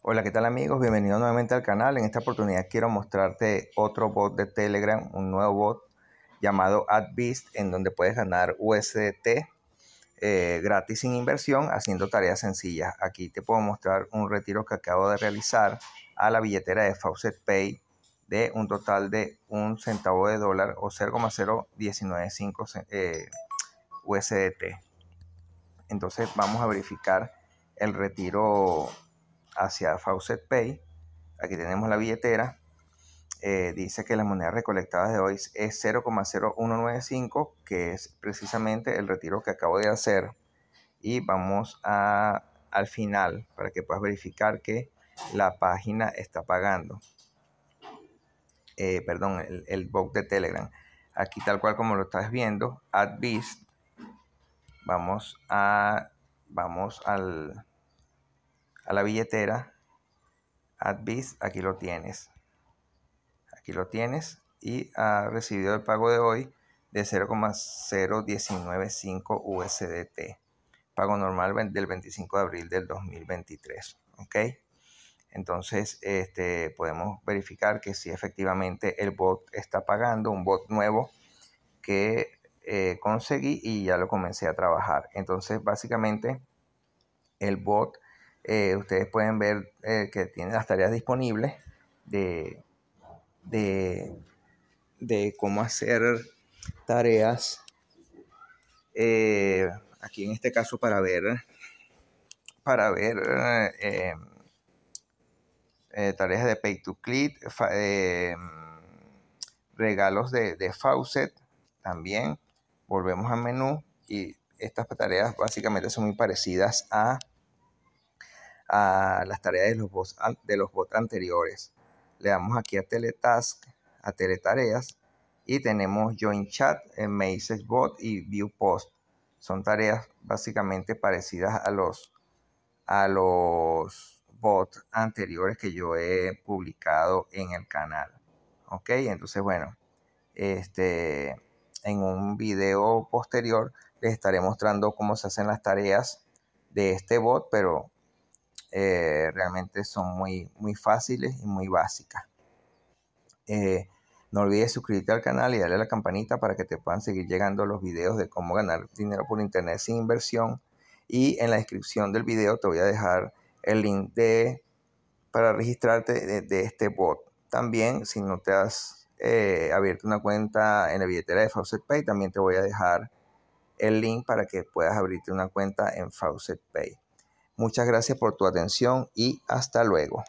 Hola, ¿qué tal amigos? Bienvenidos nuevamente al canal. En esta oportunidad quiero mostrarte otro bot de Telegram, un nuevo bot llamado AdBeast, en donde puedes ganar USDT eh, gratis sin inversión haciendo tareas sencillas. Aquí te puedo mostrar un retiro que acabo de realizar a la billetera de Faucet Pay de un total de un centavo de dólar o 0,0195 eh, USDT. Entonces vamos a verificar el retiro hacia Faucet Pay, aquí tenemos la billetera, eh, dice que la moneda recolectada de hoy es 0,0195, que es precisamente el retiro que acabo de hacer. Y vamos a, al final para que puedas verificar que la página está pagando. Eh, perdón, el, el, bot de Telegram. Aquí tal cual como lo estás viendo, AdBeast. Vamos a, vamos al, a la billetera, advis aquí lo tienes. Aquí lo tienes y ha recibido el pago de hoy de 0,0195 USDT. Pago normal del 25 de abril del 2023. ¿Ok? Entonces, este, podemos verificar que si efectivamente el bot está pagando, un bot nuevo que eh, conseguí y ya lo comencé a trabajar. Entonces, básicamente, el bot eh, ustedes pueden ver eh, que tiene las tareas disponibles de, de, cómo hacer tareas. Eh, aquí en este caso para ver para ver tareas de pay to click, regalos de, de faucet también. Volvemos al menú y estas tareas básicamente son muy parecidas a a las tareas de los, bots, de los bots anteriores. Le damos aquí a Teletask, a Teletareas, y tenemos Join Chat, eh, Message Bot y View Post. Son tareas básicamente parecidas a los, a los bots anteriores que yo he publicado en el canal. Ok, entonces bueno, este, en un video posterior les estaré mostrando cómo se hacen las tareas de este bot, pero eh, realmente son muy, muy fáciles y muy básicas. Eh, no olvides suscribirte al canal y darle a la campanita para que te puedan seguir llegando los videos de cómo ganar dinero por internet sin inversión. Y en la descripción del video te voy a dejar el link de, para registrarte de, este bot. También, si no te has eh, abierto una cuenta en la billetera de Faucet Pay, también te voy a dejar el link para que puedas abrirte una cuenta en Faucet Pay. Muchas gracias por tu atención y hasta luego.